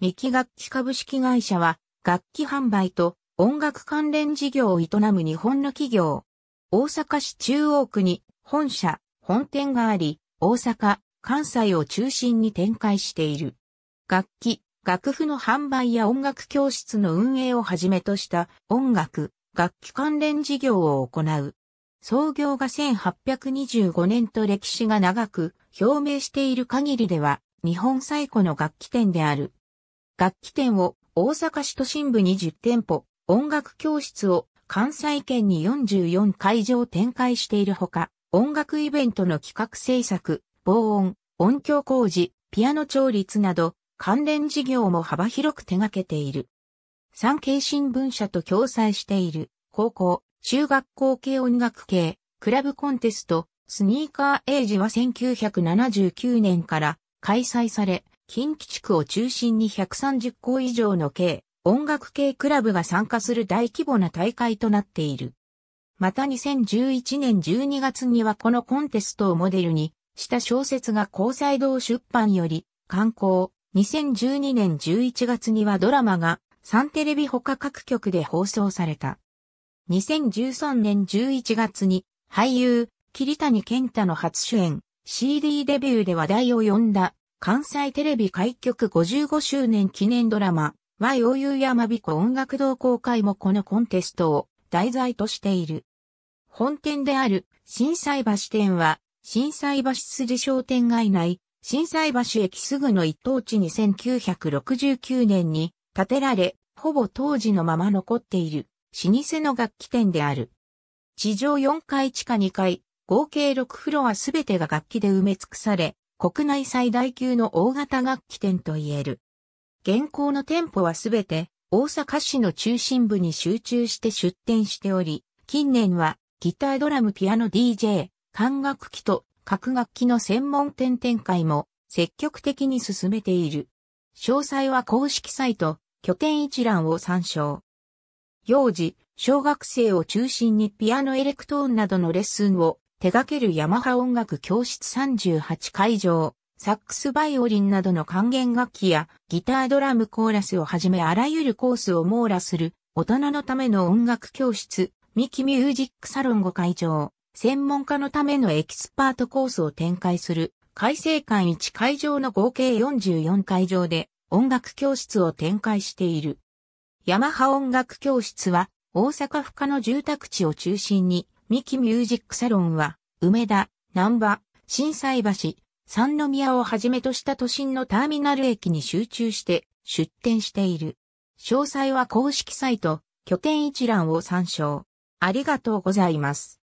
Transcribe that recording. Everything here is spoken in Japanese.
三木楽器株式会社は、楽器販売と音楽関連事業を営む日本の企業。大阪市中央区に本社、本店があり、大阪、関西を中心に展開している。楽器、楽譜の販売や音楽教室の運営をはじめとした音楽、楽器関連事業を行う。創業が1825年と歴史が長く表明している限りでは日本最古の楽器店である。楽器店を大阪市都心部に10店舗、音楽教室を関西圏に44会場展開しているほか、音楽イベントの企画制作、防音、音響工事、ピアノ調律など、関連事業も幅広く手掛けている。産経新聞社と共催している、高校、中学校系音楽系、クラブコンテスト、スニーカーエイジは1979年から開催され、近畿地区を中心に130校以上の系、音楽系クラブが参加する大規模な大会となっている。また2011年12月にはこのコンテストをモデルにした小説が交際堂出版より刊行。2012年11月にはドラマがサンテレビ他各局で放送された。2013年11月に俳優、桐谷健太の初主演 CD デビューで話題を呼んだ関西テレビ開局55周年記念ドラマ、YOU 山こ音楽同好会もこのコンテストを題材としている。本店である、震災橋店は、震災橋筋商店街内、震災橋駅すぐの一等地に1969年に建てられ、ほぼ当時のまま残っている、老舗の楽器店である。地上4階地下2階、合計6フロアすべてが楽器で埋め尽くされ、国内最大級の大型楽器店といえる。現行の店舗はすべて大阪市の中心部に集中して出店しており、近年はギタードラムピアノ DJ、管楽器と各楽器の専門店展開も積極的に進めている。詳細は公式サイト、拠点一覧を参照。幼児、小学生を中心にピアノエレクトーンなどのレッスンを手掛けるヤマハ音楽教室38会場、サックスバイオリンなどの還元楽器やギタードラムコーラスをはじめあらゆるコースを網羅する大人のための音楽教室、ミキミュージックサロン5会場、専門家のためのエキスパートコースを展開する改正館1会場の合計44会場で音楽教室を展開している。ヤマハ音楽教室は大阪府下の住宅地を中心にミキミュージックサロンは、梅田、南波、震災橋、三宮をはじめとした都心のターミナル駅に集中して出店している。詳細は公式サイト、拠点一覧を参照。ありがとうございます。